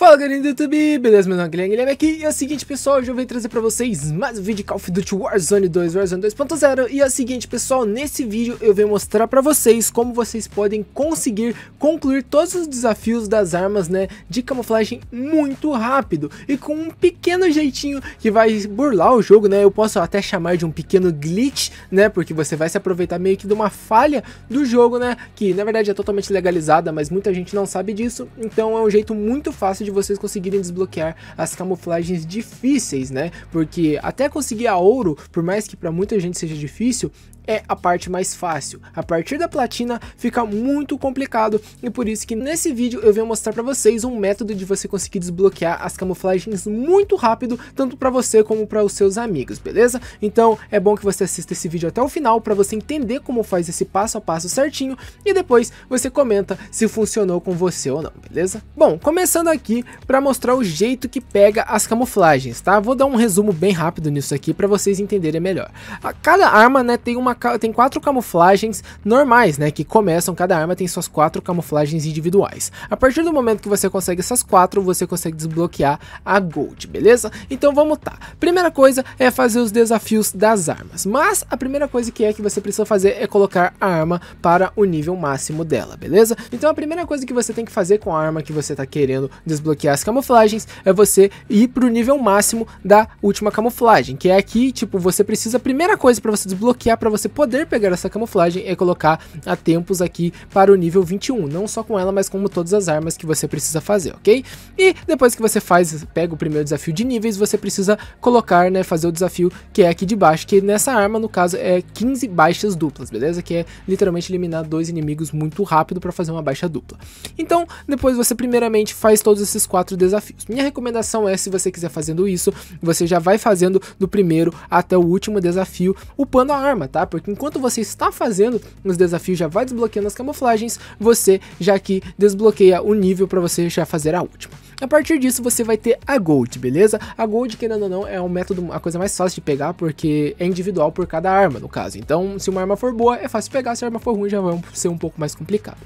Fala galerinha do YouTube, beleza? Meu nome é Guilherme, Guilherme aqui E é o seguinte pessoal, hoje eu venho trazer pra vocês mais um vídeo de Call of Duty Warzone 2, Warzone 2.0 E é o seguinte pessoal, nesse vídeo eu venho mostrar pra vocês como vocês podem conseguir concluir todos os desafios das armas né De camuflagem muito rápido E com um pequeno jeitinho que vai burlar o jogo né Eu posso até chamar de um pequeno glitch né Porque você vai se aproveitar meio que de uma falha do jogo né Que na verdade é totalmente legalizada, mas muita gente não sabe disso Então é um jeito muito fácil de de vocês conseguirem desbloquear as camuflagens difíceis, né? Porque até conseguir a ouro, por mais que para muita gente seja difícil, é a parte mais fácil. A partir da platina fica muito complicado e por isso que nesse vídeo eu venho mostrar para vocês um método de você conseguir desbloquear as camuflagens muito rápido, tanto para você como para os seus amigos, beleza? Então é bom que você assista esse vídeo até o final para você entender como faz esse passo a passo certinho e depois você comenta se funcionou com você ou não, beleza? Bom, começando aqui para mostrar o jeito que pega as camuflagens, tá? Vou dar um resumo bem rápido nisso aqui para vocês entenderem melhor. A, cada arma, né, tem uma tem quatro camuflagens normais, né, que começam, cada arma tem suas quatro camuflagens individuais. A partir do momento que você consegue essas quatro, você consegue desbloquear a Gold, beleza? Então vamos tá. Primeira coisa é fazer os desafios das armas, mas a primeira coisa que é que você precisa fazer é colocar a arma para o nível máximo dela, beleza? Então a primeira coisa que você tem que fazer com a arma que você tá querendo desbloquear desbloquear as camuflagens é você ir pro nível máximo da última camuflagem, que é aqui, tipo, você precisa, a primeira coisa para você desbloquear, para você poder pegar essa camuflagem, é colocar a tempos aqui para o nível 21, não só com ela, mas como todas as armas que você precisa fazer, ok? E depois que você faz, pega o primeiro desafio de níveis, você precisa colocar, né, fazer o desafio que é aqui de baixo, que nessa arma, no caso, é 15 baixas duplas, beleza? Que é literalmente eliminar dois inimigos muito rápido para fazer uma baixa dupla. Então, depois você primeiramente faz todos esses esses quatro desafios. Minha recomendação é, se você quiser fazendo isso, você já vai fazendo do primeiro até o último desafio, upando a arma, tá? Porque enquanto você está fazendo os desafios, já vai desbloqueando as camuflagens, você já aqui desbloqueia o nível para você já fazer a última. A partir disso você vai ter a Gold, beleza? A Gold, querendo ou não, é um método, a coisa mais fácil de pegar, porque é individual por cada arma, no caso. Então, se uma arma for boa, é fácil pegar, se a arma for ruim, já vai ser um pouco mais complicado.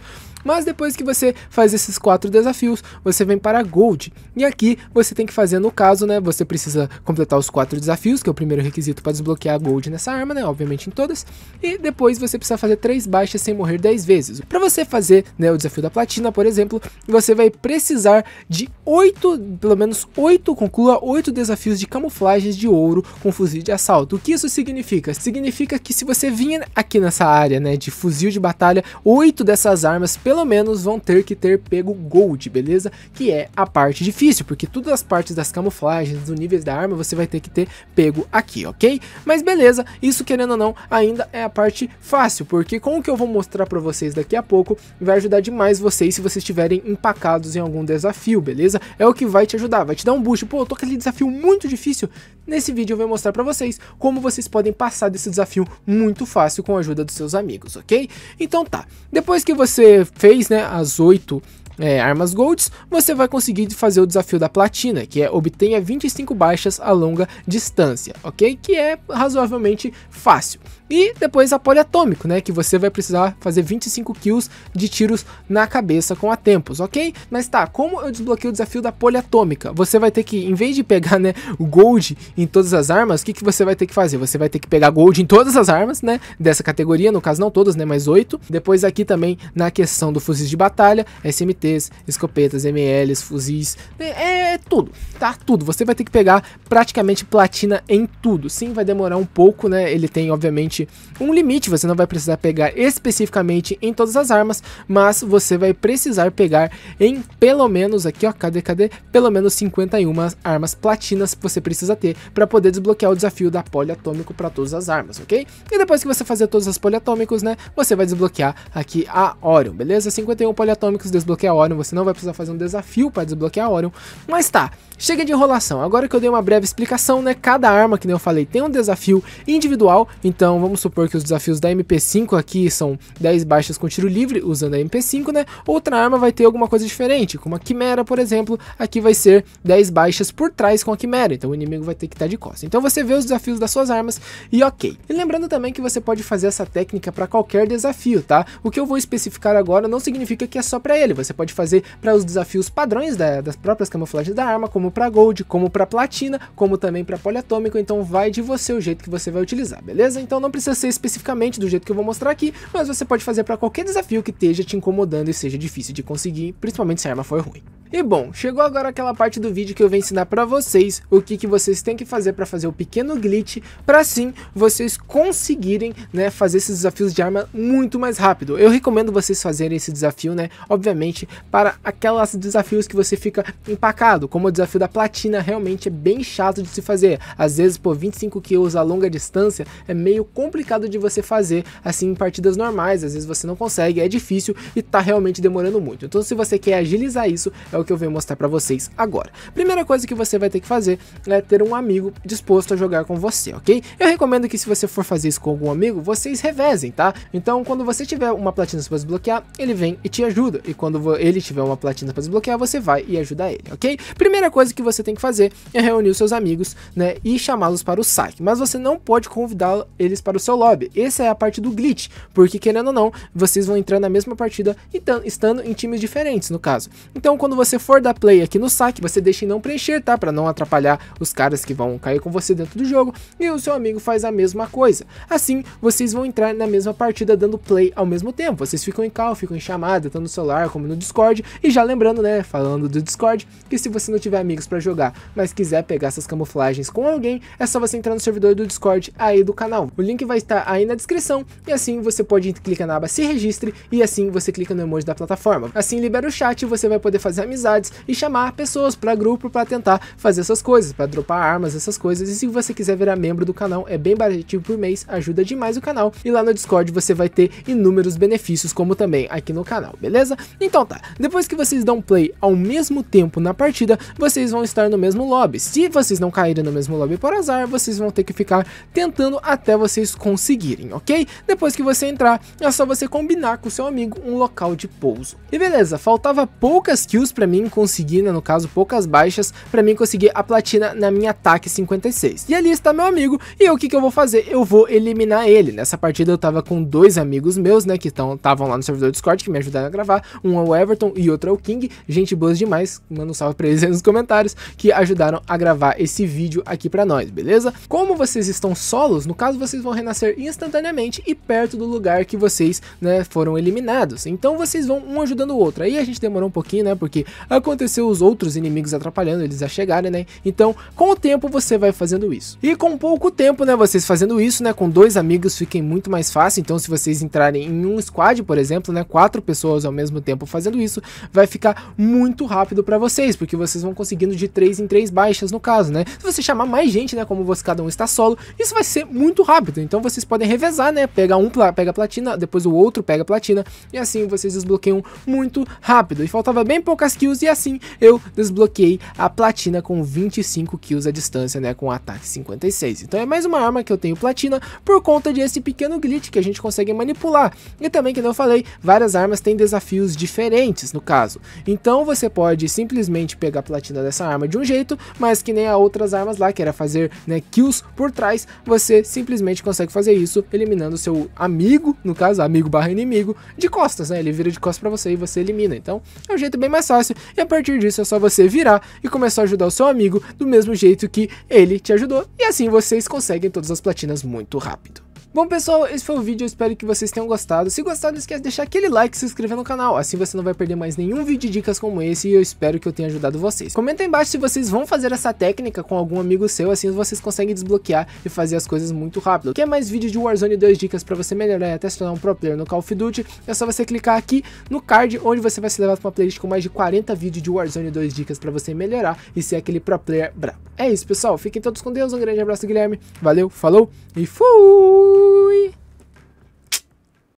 Mas depois que você faz esses quatro desafios, você vem para a Gold. E aqui você tem que fazer, no caso, né, você precisa completar os quatro desafios, que é o primeiro requisito para desbloquear a Gold nessa arma, né, obviamente em todas, e depois você precisa fazer três baixas sem morrer 10 vezes. Para você fazer, né, o desafio da platina, por exemplo, você vai precisar de oito, pelo menos oito, conclua oito desafios de camuflagens de ouro com fuzil de assalto. O que isso significa? Significa que se você vinha aqui nessa área, né, de fuzil de batalha, oito dessas armas pelo menos vão ter que ter pego Gold, beleza? Que é a parte difícil, porque todas as partes das camuflagens, dos níveis da arma, você vai ter que ter pego aqui, ok? Mas beleza, isso querendo ou não, ainda é a parte fácil, porque com o que eu vou mostrar pra vocês daqui a pouco, vai ajudar demais vocês se vocês estiverem empacados em algum desafio, beleza? É o que vai te ajudar, vai te dar um boost, pô, eu tô com aquele desafio muito difícil, nesse vídeo eu vou mostrar pra vocês como vocês podem passar desse desafio muito fácil com a ajuda dos seus amigos, ok? Então tá, depois que você fez, né, as oito é, armas golds, você vai conseguir fazer o desafio da platina, que é obtenha 25 baixas a longa distância, ok? Que é razoavelmente fácil. E depois a poliatômico, né? Que você vai precisar fazer 25 kills de tiros na cabeça com a tempos, ok? Mas tá, como eu desbloqueei o desafio da poliatômica? Você vai ter que, em vez de pegar, né, o gold em todas as armas, o que, que você vai ter que fazer? Você vai ter que pegar gold em todas as armas, né? Dessa categoria, no caso não todas, né? Mas 8. Depois aqui também na questão do fuzis de batalha, SMT SMTs, escopetas, MLs, fuzis, né, é, é tudo, tá? Tudo. Você vai ter que pegar praticamente platina em tudo. Sim, vai demorar um pouco, né? Ele tem, obviamente, um limite, você não vai precisar pegar especificamente em todas as armas, mas você vai precisar pegar em pelo menos aqui, ó, cadê, cadê? Pelo menos 51 armas platinas você precisa ter para poder desbloquear o desafio da poliatômico para todas as armas, ok? E depois que você fazer todas as poliatômicos, né, você vai desbloquear aqui a Orion, beleza? 51 poliatômicos desbloqueia desbloquear Orion, você não vai precisar fazer um desafio para desbloquear Orion, mas tá, chega de enrolação, agora que eu dei uma breve explicação, né, cada arma, que nem eu falei, tem um desafio individual, então vamos supor que os desafios da MP5 aqui são 10 baixas com tiro livre, usando a MP5, né, outra arma vai ter alguma coisa diferente, como a Quimera, por exemplo, aqui vai ser 10 baixas por trás com a Quimera, então o inimigo vai ter que estar tá de costas, então você vê os desafios das suas armas e ok. E lembrando também que você pode fazer essa técnica para qualquer desafio, tá, o que eu vou especificar agora não significa que é só para ele, você pode pode fazer para os desafios padrões da, das próprias camuflagens da arma, como para gold, como para platina, como também para poliatômico, então vai de você o jeito que você vai utilizar, beleza? Então não precisa ser especificamente do jeito que eu vou mostrar aqui, mas você pode fazer para qualquer desafio que esteja te incomodando e seja difícil de conseguir, principalmente se a arma for ruim. E bom, chegou agora aquela parte do vídeo que eu vou ensinar para vocês o que, que vocês têm que fazer para fazer o pequeno glitch, para sim vocês conseguirem né, fazer esses desafios de arma muito mais rápido. Eu recomendo vocês fazerem esse desafio, né? Obviamente para aquelas desafios que você fica empacado, como o desafio da platina realmente é bem chato de se fazer. Às vezes, por 25 quilos a longa distância é meio complicado de você fazer assim em partidas normais, às vezes você não consegue, é difícil e tá realmente demorando muito. Então, se você quer agilizar isso, é o que eu venho mostrar para vocês agora. Primeira coisa que você vai ter que fazer é ter um amigo disposto a jogar com você, ok? Eu recomendo que se você for fazer isso com algum amigo, vocês revezem, tá? Então, quando você tiver uma platina para desbloquear, ele vem e te ajuda. E quando ele tiver uma platina para desbloquear, você vai e ajuda ele, ok? Primeira coisa que você tem que fazer é reunir os seus amigos, né, e chamá-los para o saque, mas você não pode convidar eles para o seu lobby. Essa é a parte do glitch, porque querendo ou não, vocês vão entrar na mesma partida então, estando em times diferentes, no caso. Então, quando você for dar play aqui no saque, você deixa em não preencher, tá? Para não atrapalhar os caras que vão cair com você dentro do jogo, e o seu amigo faz a mesma coisa. Assim, vocês vão entrar na mesma partida dando play ao mesmo tempo. Vocês ficam em call, ficam em chamada, tanto no celular como no Discord Discord. E já lembrando, né, falando do Discord, que se você não tiver amigos para jogar, mas quiser pegar essas camuflagens com alguém, é só você entrar no servidor do Discord aí do canal. O link vai estar aí na descrição e assim você pode clicar na aba se registre e assim você clica no emoji da plataforma. Assim libera o chat e você vai poder fazer amizades e chamar pessoas para grupo para tentar fazer essas coisas, para dropar armas, essas coisas. E se você quiser virar membro do canal, é bem baratinho por mês, ajuda demais o canal. E lá no Discord você vai ter inúmeros benefícios, como também aqui no canal, beleza? Então tá, depois que vocês dão play ao mesmo tempo na partida, vocês vão estar no mesmo lobby. Se vocês não caírem no mesmo lobby por azar, vocês vão ter que ficar tentando até vocês conseguirem, ok? Depois que você entrar, é só você combinar com seu amigo um local de pouso. E beleza, faltava poucas kills para mim conseguir, né, no caso poucas baixas, para mim conseguir a platina na minha ataque 56. E ali está meu amigo, e o que, que eu vou fazer? Eu vou eliminar ele. Nessa partida eu tava com dois amigos meus, né, que estavam lá no servidor Discord, que me ajudaram a gravar. Um é Everton e outro é o King. Gente boas demais, manda um salve pra eles aí nos comentários que ajudaram a gravar esse vídeo aqui pra nós, beleza? Como vocês estão solos, no caso vocês vão renascer instantaneamente e perto do lugar que vocês né, foram eliminados. Então vocês vão um ajudando o outro. Aí a gente demorou um pouquinho, né? Porque aconteceu os outros inimigos atrapalhando eles a chegarem, né? Então, com o tempo você vai fazendo isso. E com pouco tempo, né, vocês fazendo isso, né, com dois amigos fiquem muito mais fácil. Então, se vocês entrarem em um squad, por exemplo, né, quatro pessoas ao mesmo tempo fazendo fazendo isso, vai ficar muito rápido para vocês, porque vocês vão conseguindo de 3 em 3 baixas no caso, né? Se você chamar mais gente, né, como você, cada um está solo, isso vai ser muito rápido. Então vocês podem revezar, né? Pega um, pega platina, depois o outro pega platina, e assim vocês desbloqueiam muito rápido. E faltava bem poucas kills, e assim eu desbloqueei a platina com 25 kills à distância, né? Com ataque 56. Então é mais uma arma que eu tenho platina por conta desse pequeno glitch que a gente consegue manipular. E também, que eu falei, várias armas têm desafios diferentes diferentes, no caso. Então você pode simplesmente pegar a platina dessa arma de um jeito, mas que nem a outras armas lá, que era fazer né, kills por trás, você simplesmente consegue fazer isso eliminando seu amigo, no caso, amigo barra inimigo, de costas, né? Ele vira de costas para você e você elimina. Então é um jeito bem mais fácil e a partir disso é só você virar e começar a ajudar o seu amigo do mesmo jeito que ele te ajudou e assim vocês conseguem todas as platinas muito rápido. Bom pessoal, esse foi o vídeo, eu espero que vocês tenham gostado. Se gostaram, não esquece de deixar aquele like e se inscrever no canal, assim você não vai perder mais nenhum vídeo de dicas como esse e eu espero que eu tenha ajudado vocês. Comenta aí embaixo se vocês vão fazer essa técnica com algum amigo seu, assim vocês conseguem desbloquear e fazer as coisas muito rápido. Quer mais vídeo de Warzone 2 dicas para você melhorar e até se tornar um pro player no Call of Duty? É só você clicar aqui no card, onde você vai se levar para uma playlist com mais de 40 vídeos de Warzone 2 dicas para você melhorar e ser aquele pro player brabo. É isso pessoal, fiquem todos com Deus, um grande abraço Guilherme, valeu, falou e fui! vui